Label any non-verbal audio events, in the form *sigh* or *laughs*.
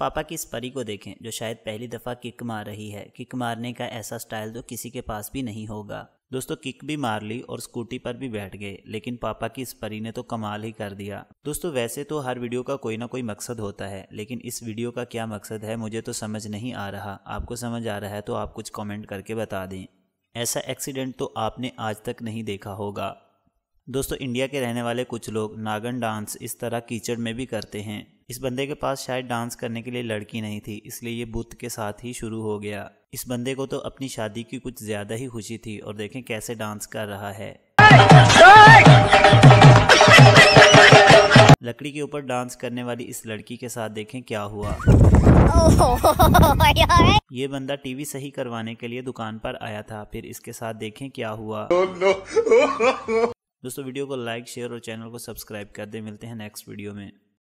पापा की इस परी को देखें जो शायद पहली दफ़ा किक मार रही है किक मारने का ऐसा स्टाइल तो किसी के पास भी नहीं होगा दोस्तों किक भी मार ली और स्कूटी पर भी बैठ गए लेकिन पापा की इस परी ने तो कमाल ही कर दिया दोस्तों वैसे तो हर वीडियो का कोई ना कोई मकसद होता है लेकिन इस वीडियो का क्या मकसद है मुझे तो समझ नहीं आ रहा आपको समझ आ रहा है तो आप कुछ कॉमेंट करके बता दें ऐसा एक्सीडेंट तो आपने आज तक नहीं देखा होगा दोस्तों इंडिया के रहने वाले कुछ लोग नागन डांस इस तरह कीचड़ में भी करते हैं इस बंदे के पास शायद डांस करने के लिए लड़की नहीं थी इसलिए ये बुत के साथ ही शुरू हो गया इस बंदे को तो अपनी शादी की कुछ ज्यादा ही खुशी थी और देखें कैसे डांस कर रहा है लकड़ी के ऊपर डांस करने वाली इस लड़की के साथ देखें क्या हुआ ये बंदा टीवी सही करवाने के लिए दुकान पर आया था फिर इसके साथ देखें क्या हुआ oh, *laughs* दोस्तों वीडियो को लाइक शेयर और चैनल को सब्सक्राइब कर दे मिलते हैं नेक्स्ट वीडियो में